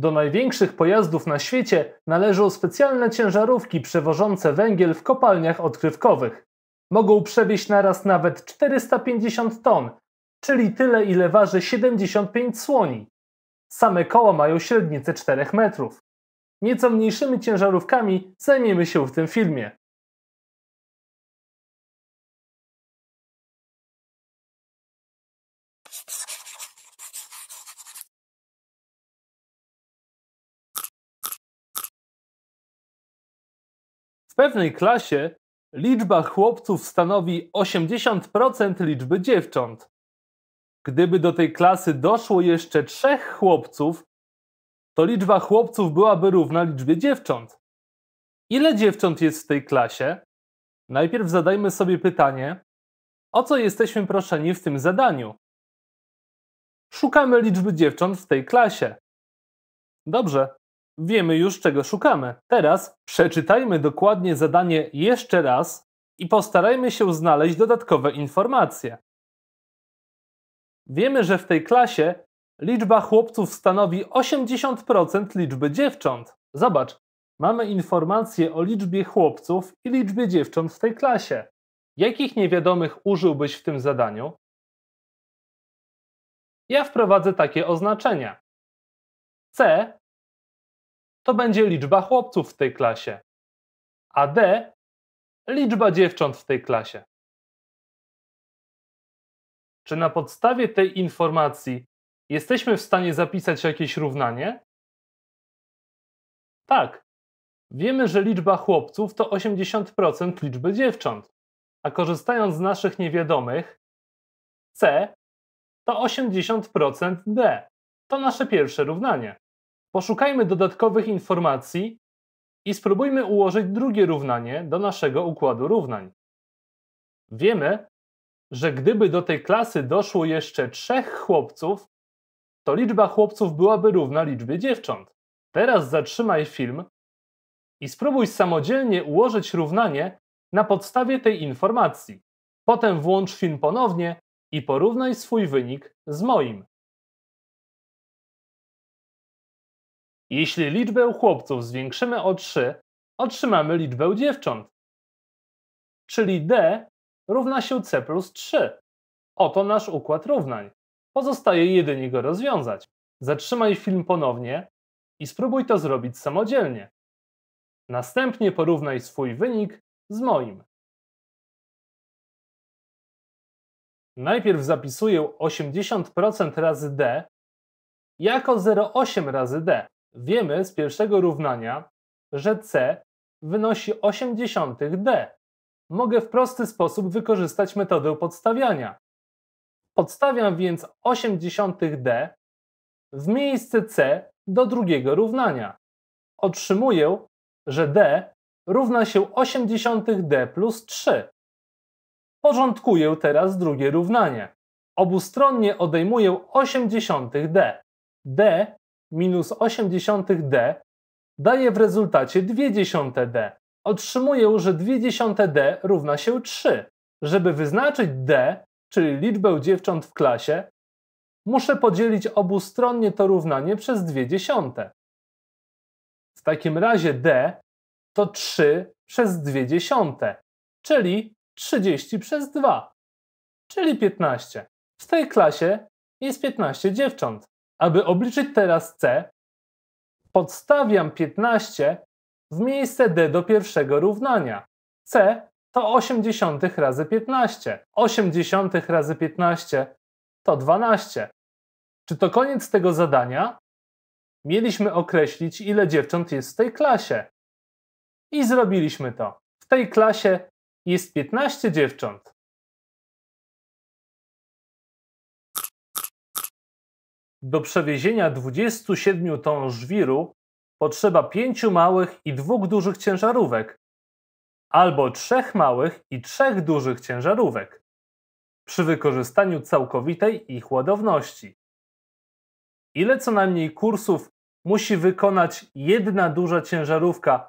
Do największych pojazdów na świecie należą specjalne ciężarówki przewożące węgiel w kopalniach odkrywkowych. Mogą przewieźć naraz nawet 450 ton, czyli tyle ile waży 75 słoni. Same koła mają średnicę 4 metrów. Nieco mniejszymi ciężarówkami zajmiemy się w tym filmie. you pewnej klasie liczba chłopców stanowi 80% liczby dziewcząt. Gdyby do tej klasy doszło jeszcze trzech chłopców, to liczba chłopców byłaby równa liczbie dziewcząt. Ile dziewcząt jest w tej klasie? Najpierw zadajmy sobie pytanie, o co jesteśmy proszeni w tym zadaniu? Szukamy liczby dziewcząt w tej klasie. Dobrze, wiemy już, czego szukamy. Teraz przeczytajmy dokładnie zadanie jeszcze raz i postarajmy się znaleźć dodatkowe informacje. Wiemy, że w tej klasie liczba chłopców stanowi 80% liczby dziewcząt. Zobacz, mamy informacje o liczbie chłopców i liczbie dziewcząt w tej klasie. Jakich niewiadomych użyłbyś w tym zadaniu? Ja wprowadzę takie oznaczenia. C to będzie liczba chłopców w tej klasie, a D liczba dziewcząt w tej klasie. Czy na podstawie tej informacji jesteśmy w stanie zapisać jakieś równanie? Tak. Wiemy, że liczba chłopców to 80% liczby dziewcząt, a korzystając z naszych niewiadomych, C to 80% D. To nasze pierwsze równanie. Poszukajmy dodatkowych informacji i spróbujmy ułożyć drugie równanie do naszego układu równań. Wiemy, że gdyby do tej klasy doszło jeszcze trzech chłopców, to liczba chłopców byłaby równa liczbie dziewcząt. Teraz zatrzymaj film i spróbuj samodzielnie ułożyć równanie na podstawie tej informacji. Potem włącz film ponownie i porównaj swój wynik z moim. Jeśli liczbę chłopców zwiększymy o 3, otrzymamy liczbę dziewcząt. Czyli D równa się C plus 3. Oto nasz układ równań. Pozostaje jedynie go rozwiązać. Zatrzymaj film ponownie i spróbuj to zrobić samodzielnie. Następnie porównaj swój wynik z moim. Najpierw zapisuję 80% razy D jako 0,8 razy D. Wiemy z pierwszego równania, że C wynosi 08 D. Mogę w prosty sposób wykorzystać metodę podstawiania. Podstawiam więc 08 D w miejsce C do drugiego równania. Otrzymuję, że D równa się 08 D plus 3. Porządkuję teraz drugie równanie. Obustronnie odejmuję 0,8d. D. D minus 0,8d daje w rezultacie 0,2d. Otrzymuję, że 0,2d równa się 3. Żeby wyznaczyć d, czyli liczbę dziewcząt w klasie, muszę podzielić obustronnie to równanie przez 0,2. W takim razie d to 3 przez 0,2, czyli 30 przez 2, czyli 15. W tej klasie jest 15 dziewcząt. Aby obliczyć teraz c, podstawiam 15 w miejsce d do pierwszego równania. c to 80 razy 15. 80 razy 15 to 12. Czy to koniec tego zadania? Mieliśmy określić, ile dziewcząt jest w tej klasie. I zrobiliśmy to. W tej klasie jest 15 dziewcząt. Do przewiezienia 27 ton żwiru potrzeba pięciu małych i dwóch dużych ciężarówek, albo trzech małych i trzech dużych ciężarówek, przy wykorzystaniu całkowitej ich ładowności. Ile co najmniej kursów musi wykonać jedna duża ciężarówka,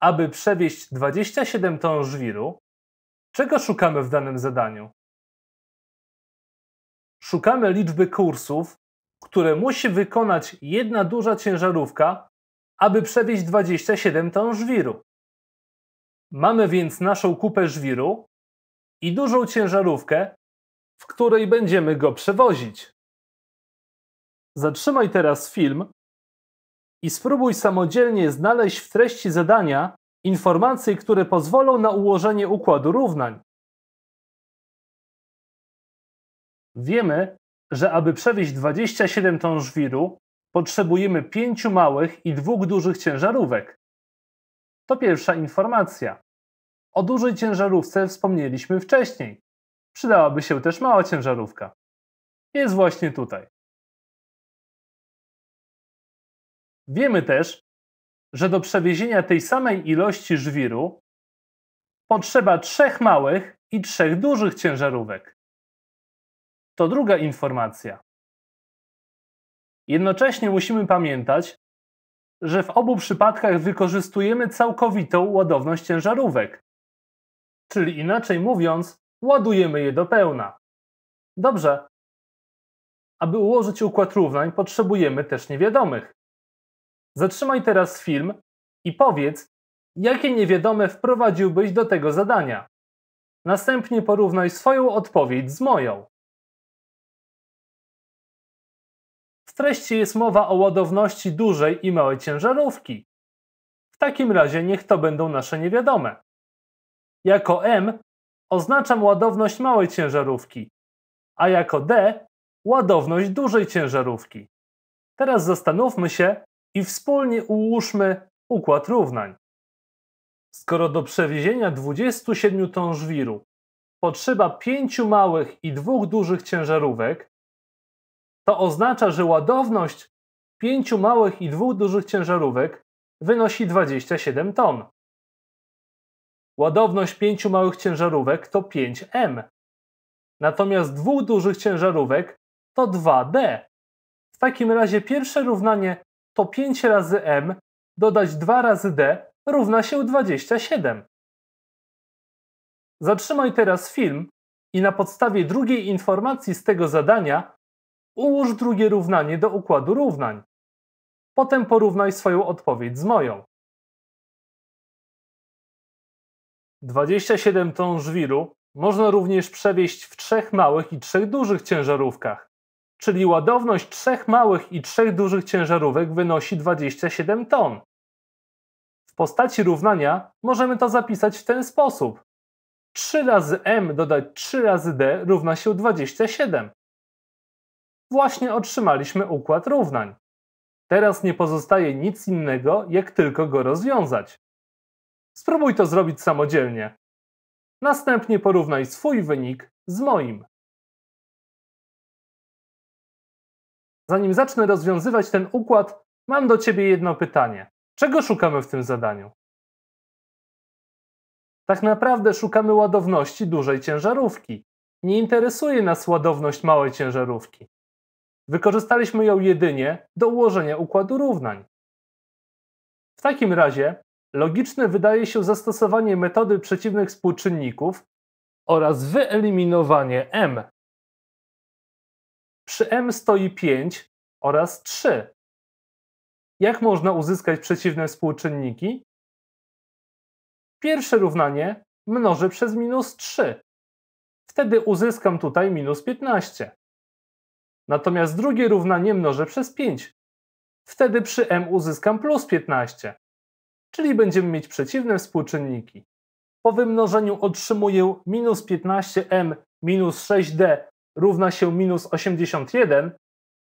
aby przewieźć 27 ton żwiru? Czego szukamy w danym zadaniu? Szukamy liczby kursów, które musi wykonać jedna duża ciężarówka, aby przewieźć 27 ton żwiru. Mamy więc naszą kupę żwiru i dużą ciężarówkę, w której będziemy go przewozić. Zatrzymaj teraz film i spróbuj samodzielnie znaleźć w treści zadania informacje, które pozwolą na ułożenie układu równań. Wiemy, że aby przewieźć 27 ton żwiru, potrzebujemy pięciu małych i dwóch dużych ciężarówek. To pierwsza informacja. O dużej ciężarówce wspomnieliśmy wcześniej. Przydałaby się też mała ciężarówka. Jest właśnie tutaj. Wiemy też, że do przewiezienia tej samej ilości żwiru potrzeba trzech małych i trzech dużych ciężarówek. To druga informacja. Jednocześnie musimy pamiętać, że w obu przypadkach wykorzystujemy całkowitą ładowność ciężarówek. Czyli inaczej mówiąc, ładujemy je do pełna. Dobrze. Aby ułożyć układ równań, potrzebujemy też niewiadomych. Zatrzymaj teraz film i powiedz, jakie niewiadome wprowadziłbyś do tego zadania. Następnie porównaj swoją odpowiedź z moją. W treści jest mowa o ładowności dużej i małej ciężarówki. W takim razie niech to będą nasze niewiadome. Jako M oznaczam ładowność małej ciężarówki, a jako D ładowność dużej ciężarówki. Teraz zastanówmy się i wspólnie ułóżmy układ równań. Skoro do przewiezienia 27 ton żwiru potrzeba 5 małych i 2 dużych ciężarówek, to oznacza, że ładowność pięciu małych i dwóch dużych ciężarówek wynosi 27 ton. Ładowność pięciu małych ciężarówek to 5M, natomiast dwóch dużych ciężarówek to 2D. W takim razie pierwsze równanie to 5 razy M dodać 2 razy D równa się 27. Zatrzymaj teraz film i na podstawie drugiej informacji z tego zadania Ułóż drugie równanie do układu równań. Potem porównaj swoją odpowiedź z moją. 27 ton żwiru można również przewieźć w trzech małych i trzech dużych ciężarówkach, czyli ładowność trzech małych i trzech dużych ciężarówek wynosi 27 ton. W postaci równania możemy to zapisać w ten sposób. 3 razy m dodać 3 razy d równa się 27 właśnie otrzymaliśmy układ równań. Teraz nie pozostaje nic innego, jak tylko go rozwiązać. Spróbuj to zrobić samodzielnie. Następnie porównaj swój wynik z moim. Zanim zacznę rozwiązywać ten układ, mam do Ciebie jedno pytanie. Czego szukamy w tym zadaniu? Tak naprawdę szukamy ładowności dużej ciężarówki. Nie interesuje nas ładowność małej ciężarówki. Wykorzystaliśmy ją jedynie do ułożenia układu równań. W takim razie logiczne wydaje się zastosowanie metody przeciwnych współczynników oraz wyeliminowanie m. Przy m stoi 5 oraz 3. Jak można uzyskać przeciwne współczynniki? Pierwsze równanie mnożę przez minus 3. Wtedy uzyskam tutaj minus 15 natomiast drugie równanie mnożę przez 5. Wtedy przy m uzyskam plus 15, czyli będziemy mieć przeciwne współczynniki. Po wymnożeniu otrzymuję minus 15m minus 6d równa się minus 81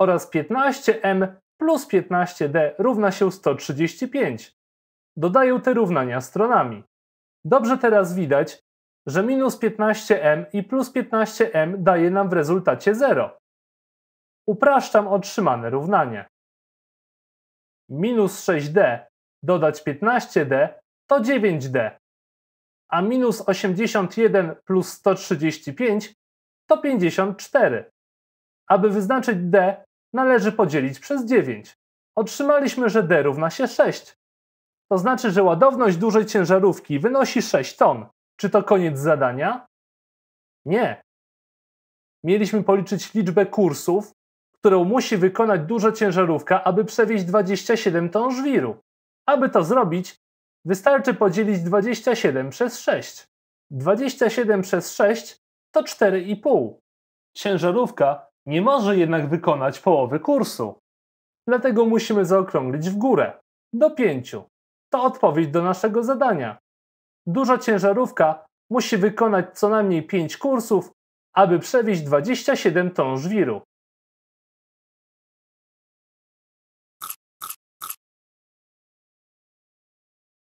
oraz 15m plus 15d równa się 135. Dodaję te równania stronami. Dobrze teraz widać, że minus 15m i plus 15m daje nam w rezultacie 0. Upraszczam otrzymane równanie. Minus 6d dodać 15d to 9d, a minus 81 plus 135 to 54. Aby wyznaczyć d, należy podzielić przez 9. Otrzymaliśmy, że d równa się 6. To znaczy, że ładowność dużej ciężarówki wynosi 6 ton. Czy to koniec zadania? Nie. Mieliśmy policzyć liczbę kursów, którą musi wykonać duża ciężarówka, aby przewieźć 27 ton żwiru. Aby to zrobić, wystarczy podzielić 27 przez 6. 27 przez 6 to 4,5. Ciężarówka nie może jednak wykonać połowy kursu. Dlatego musimy zaokrąglić w górę, do 5. To odpowiedź do naszego zadania. Duża ciężarówka musi wykonać co najmniej 5 kursów, aby przewieźć 27 ton żwiru.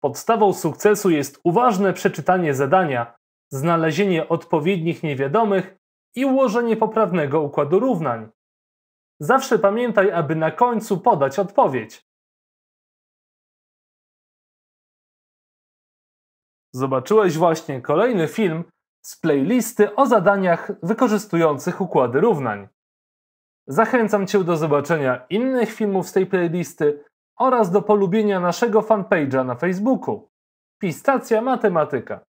Podstawą sukcesu jest uważne przeczytanie zadania, znalezienie odpowiednich niewiadomych i ułożenie poprawnego układu równań. Zawsze pamiętaj, aby na końcu podać odpowiedź. Zobaczyłeś właśnie kolejny film z playlisty o zadaniach wykorzystujących układy równań. Zachęcam Cię do zobaczenia innych filmów z tej playlisty oraz do polubienia naszego fanpage'a na Facebooku. Pistacja Matematyka.